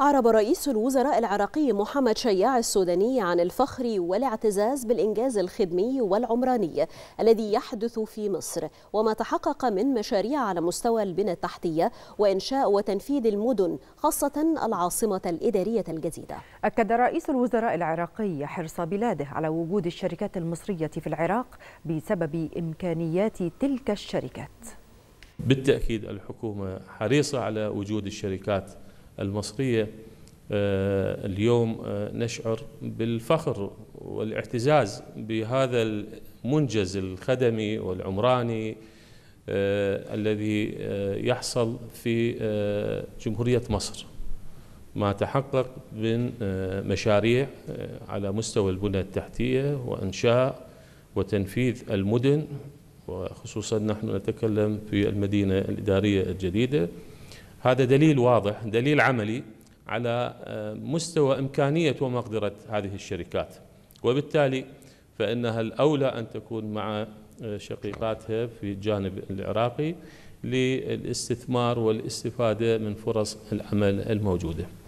أعرب رئيس الوزراء العراقي محمد شياع السوداني عن الفخر والاعتزاز بالإنجاز الخدمي والعمراني الذي يحدث في مصر وما تحقق من مشاريع على مستوى البنى التحتية وإنشاء وتنفيذ المدن خاصة العاصمة الإدارية الجديدة أكد رئيس الوزراء العراقي حرص بلاده على وجود الشركات المصرية في العراق بسبب إمكانيات تلك الشركات بالتأكيد الحكومة حريصة على وجود الشركات المصرية آه، اليوم آه، نشعر بالفخر والاعتزاز بهذا المنجز الخدمي والعمراني آه، الذي يحصل في جمهورية مصر ما تحقق من مشاريع على مستوى البنى التحتية وإنشاء وتنفيذ المدن وخصوصا نحن نتكلم في المدينة الإدارية الجديدة هذا دليل واضح دليل عملي على آه، مستوى إمكانية ومقدرة هذه الشركات وبالتالي فإنها الأولى أن تكون مع آه، شقيقاتها في الجانب العراقي للاستثمار والاستفادة من فرص العمل الموجودة